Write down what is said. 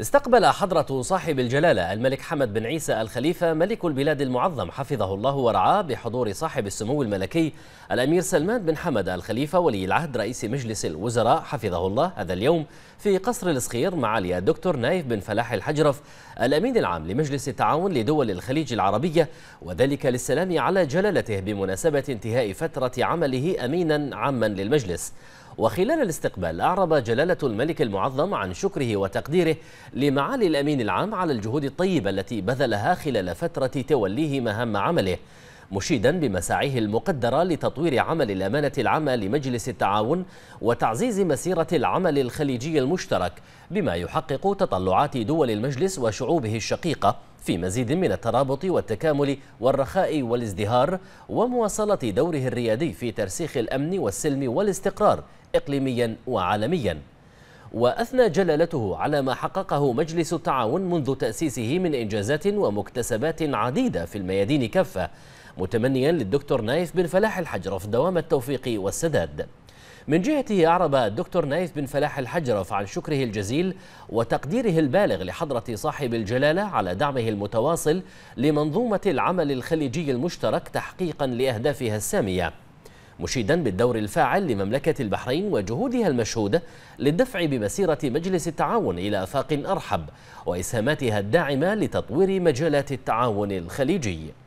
استقبل حضرة صاحب الجلالة الملك حمد بن عيسى الخليفة ملك البلاد المعظم حفظه الله ورعاه بحضور صاحب السمو الملكي الأمير سلمان بن حمد الخليفة ولي العهد رئيس مجلس الوزراء حفظه الله هذا اليوم في قصر الصخير معالي الدكتور نايف بن فلاح الحجرف الأمين العام لمجلس التعاون لدول الخليج العربية وذلك للسلام على جلالته بمناسبة انتهاء فترة عمله أمينا عاما للمجلس وخلال الاستقبال أعرب جلالة الملك المعظم عن شكره وتقديره لمعالي الأمين العام على الجهود الطيبة التي بذلها خلال فترة توليه مهام عمله مشيدا بمساعيه المقدرة لتطوير عمل الأمانة العامة لمجلس التعاون وتعزيز مسيرة العمل الخليجي المشترك بما يحقق تطلعات دول المجلس وشعوبه الشقيقة في مزيد من الترابط والتكامل والرخاء والازدهار ومواصلة دوره الريادي في ترسيخ الأمن والسلم والاستقرار إقليميا وعالميا وأثنى جلالته على ما حققه مجلس التعاون منذ تأسيسه من إنجازات ومكتسبات عديدة في الميادين كافة متمنيا للدكتور نايف بن فلاح الحجر في دوام التوفيق والسداد من جهته أعرب الدكتور نايف بن فلاح الحجرف عن شكره الجزيل وتقديره البالغ لحضرة صاحب الجلالة على دعمه المتواصل لمنظومة العمل الخليجي المشترك تحقيقا لأهدافها السامية مشيدا بالدور الفاعل لمملكة البحرين وجهودها المشهودة للدفع بمسيرة مجلس التعاون إلى آفاق أرحب وإسهاماتها الداعمة لتطوير مجالات التعاون الخليجي